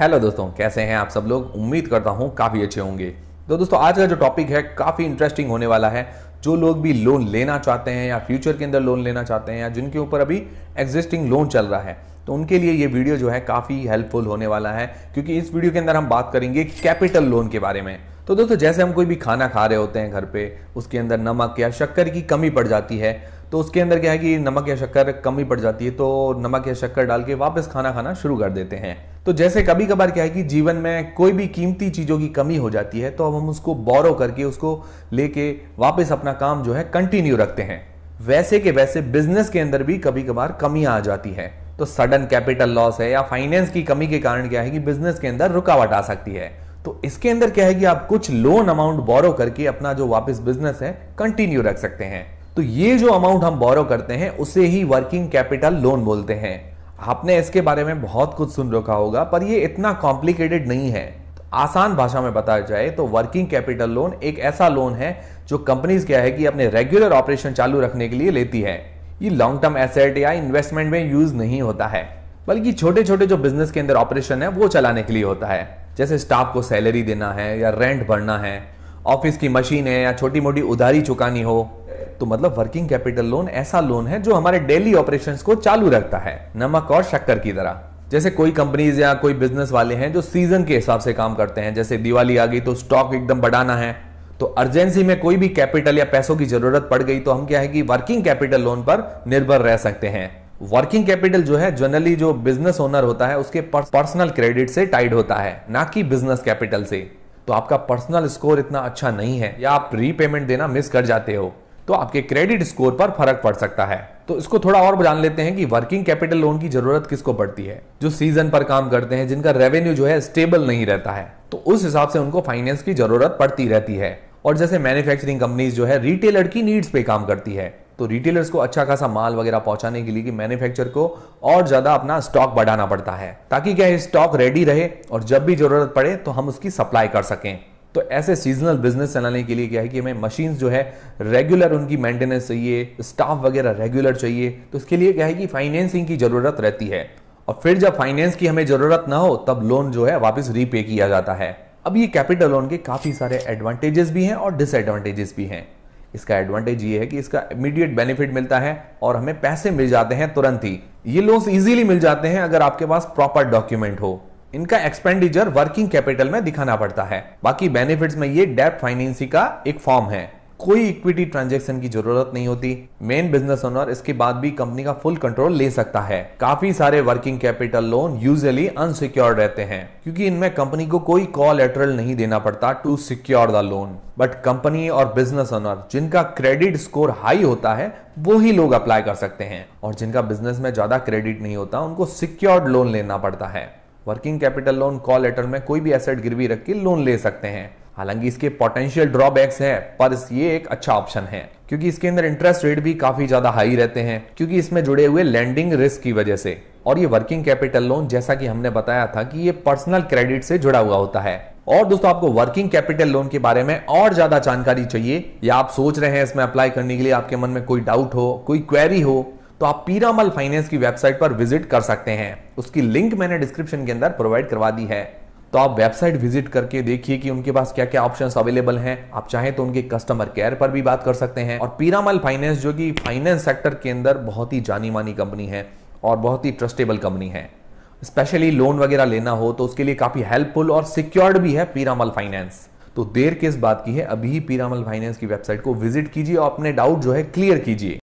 hello दोस्तों कैसे हैं आप सब लोग उम्मीद करता हूँ काफ़ी अच्छे होंगे तो दोस्तों आज का जो टॉपिक है काफ़ी इंटरेस्टिंग होने वाला है जो लोग भी लोन लेना चाहते हैं या फ्यूचर के अंदर लोन लेना चाहते हैं या जिनके ऊपर अभी एग्जिस्टिंग लोन चल रहा है तो उनके लिए ये वीडियो जो है काफ़ी हेल्पफुल होने वाला है क्योंकि इस वीडियो के अंदर हम बात करेंगे कैपिटल लोन के बारे में तो दोस्तों जैसे हम कोई भी खाना खा रहे होते हैं घर पे उसके अंदर नमक या शक्कर की कमी पड़ जाती है तो उसके अंदर क्या है कि नमक या शक्कर कमी पड़ जाती है तो नमक या शक्कर डाल के वापस खाना खाना शुरू कर देते हैं तो जैसे कभी कभार क्या है कि जीवन में कोई भी कीमती चीज़ों की कमी हो जाती है तो अब हम उसको बोरो करके उसको लेके वापस अपना काम जो है कंटिन्यू रखते हैं वैसे के वैसे बिजनेस के अंदर भी कभी कभार कमी आ जाती है तो सडन कैपिटल लॉस है या फाइनेंस की कमी के कारण क्या है कि बिजनेस के अंदर रुकावट आ सकती है तो इसके अंदर क्या है कि आप कुछ लोन अमाउंट बोरो करके अपना जो वापस बिजनेस है कंटिन्यू रख सकते हैं तो ये जो अमाउंट हम बोरो करते हैं उसे ही वर्किंग कैपिटल लोन बोलते हैं आपने इसके बारे में बहुत कुछ सुन रखा होगा पर ये इतना कॉम्प्लिकेटेड नहीं है तो आसान भाषा में बताया जाए तो वर्किंग कैपिटल लोन एक ऐसा लोन है जो कंपनीज क्या है कि अपने रेगुलर ऑपरेशन चालू रखने के लिए लेती है ये लॉन्ग टर्म एसेट या इन्वेस्टमेंट में यूज नहीं होता है बल्कि छोटे छोटे जो बिजनेस के अंदर ऑपरेशन है वो चलाने के लिए होता है जैसे स्टाफ को सैलरी देना है या रेंट भरना है ऑफिस की मशीन है या छोटी मोटी उधारी चुकानी हो तो मतलब वर्किंग कैपिटल लोन ऐसा लोन है जो हमारे डेली ऑपरेशन को चालू रखता है नमक और शक्कर की तरह जैसे कोई कंपनीज या कोई बिजनेस वाले हैं जो सीजन के हिसाब से काम करते हैं जैसे दिवाली आ गई तो स्टॉक एकदम बढ़ाना है तो अर्जेंसी में कोई भी कैपिटल या पैसों की जरूरत पड़ गई तो हम क्या है कि वर्किंग कैपिटल लोन पर निर्भर रह सकते हैं वर्किंग कैपिटल जो है जनरली जो बिजनेस ओनर होता है उसके पर्सनल क्रेडिट से टाइड होता है ना कि बिजनेस कैपिटल से तो आपका पर्सनल स्कोर इतना अच्छा नहीं है या आप रीपेमेंट देना मिस कर जाते हो तो आपके क्रेडिट स्कोर पर फर्क पड़ सकता है तो इसको थोड़ा और जान लेते हैं कि वर्किंग कैपिटल लोन की जरूरत किसको पड़ती है जो सीजन पर काम करते हैं जिनका रेवेन्यू जो है स्टेबल नहीं रहता है तो उस हिसाब से उनको फाइनेंस की जरूरत पड़ती रहती है और जैसे मैन्युफैक्चरिंग कंपनीज जो है रिटेलर की नीड्स पे काम करती है तो रिटेलर्स को अच्छा खासा माल वगैरह पहुंचाने के लिए कि मैन्युफैक्चर को और ज्यादा अपना स्टॉक बढ़ाना पड़ता है ताकि क्या स्टॉक रेडी रहे और जब भी जरूरत पड़े तो हम उसकी सप्लाई कर सकें तो ऐसे सीजनल बिजनेस चलाने के लिए क्या है कि हमें मशीन्स जो है रेगुलर उनकी मेंटेनेंस चाहिए स्टाफ वगैरह रेगुलर चाहिए तो इसके लिए क्या है कि फाइनेंसिंग की ज़रूरत रहती है और फिर जब फाइनेंस की हमें ज़रूरत ना हो तब लोन जो है वापस रीपे किया जाता है अब ये कैपिटल लोन के काफ़ी सारे एडवांटेजेस भी हैं और डिसएडवांटेजेस भी हैं इसका एडवांटेज ये है कि इसका इमीडिएट बेनिफिट मिलता है और हमें पैसे मिल जाते हैं तुरंत ही ये लोन्स इजीली मिल जाते हैं अगर आपके पास प्रॉपर डॉक्यूमेंट हो इनका एक्सपेंडिचर वर्किंग कैपिटल में दिखाना पड़ता है बाकी बेनिफिट्स में ये डेप फाइनेंसिंग का एक फॉर्म है कोई इक्विटी ट्रांजैक्शन की जरूरत नहीं होती मेन बिजनेस ओनर इसके बाद भी कंपनी का फुल कंट्रोल ले सकता है काफी सारे working capital loan usually unsecured रहते हैं क्योंकि इनमें कंपनी को कोई कॉल एटरल नहीं देना पड़ता to secure the loan but company और बिजनेस ओनर जिनका क्रेडिट स्कोर हाई होता है वो ही लोग अप्लाई कर सकते हैं और जिनका बिजनेस में ज्यादा क्रेडिट नहीं होता उनको सिक्योर्ड लोन लेना पड़ता है working capital loan call letter में कोई भी एसेट गिरवी रख के लोन ले सकते हैं हालांकि इसके पोटेंशियल ड्रॉबैक्स हैं पर ये एक अच्छा ऑप्शन है क्योंकि इसके अंदर इंटरेस्ट रेट भी काफी ज्यादा हाई रहते हैं क्योंकि इसमें जुड़े हुए लैंडिंग रिस्क की वजह से और ये वर्किंग कैपिटल लोन जैसा कि हमने बताया था कि ये पर्सनल क्रेडिट से जुड़ा हुआ होता है और दोस्तों आपको वर्किंग कैपिटल लोन के बारे में और ज्यादा जानकारी चाहिए या आप सोच रहे हैं इसमें अप्लाई करने के लिए आपके मन में कोई डाउट हो कोई क्वेरी हो तो आप पीरामल फाइनेंस की वेबसाइट पर विजिट कर सकते हैं उसकी लिंक मैंने डिस्क्रिप्शन के अंदर प्रोवाइड करवा दी है तो आप वेबसाइट विजिट करके देखिए कि उनके पास क्या क्या ऑप्शंस अवेलेबल हैं आप चाहें तो उनके कस्टमर केयर पर भी बात कर सकते हैं और पीरामल फाइनेंस जो कि फाइनेंस सेक्टर के अंदर बहुत ही जानी मानी कंपनी है और बहुत ही ट्रस्टेबल कंपनी है स्पेशली लोन वगैरह लेना हो तो उसके लिए काफी हेल्पफुल और सिक्योर्ड भी है पीरामल फाइनेंस तो देर किस बात की है अभी ही पीरामल फाइनेंस की वेबसाइट को विजिट कीजिए और अपने डाउट जो है क्लियर कीजिए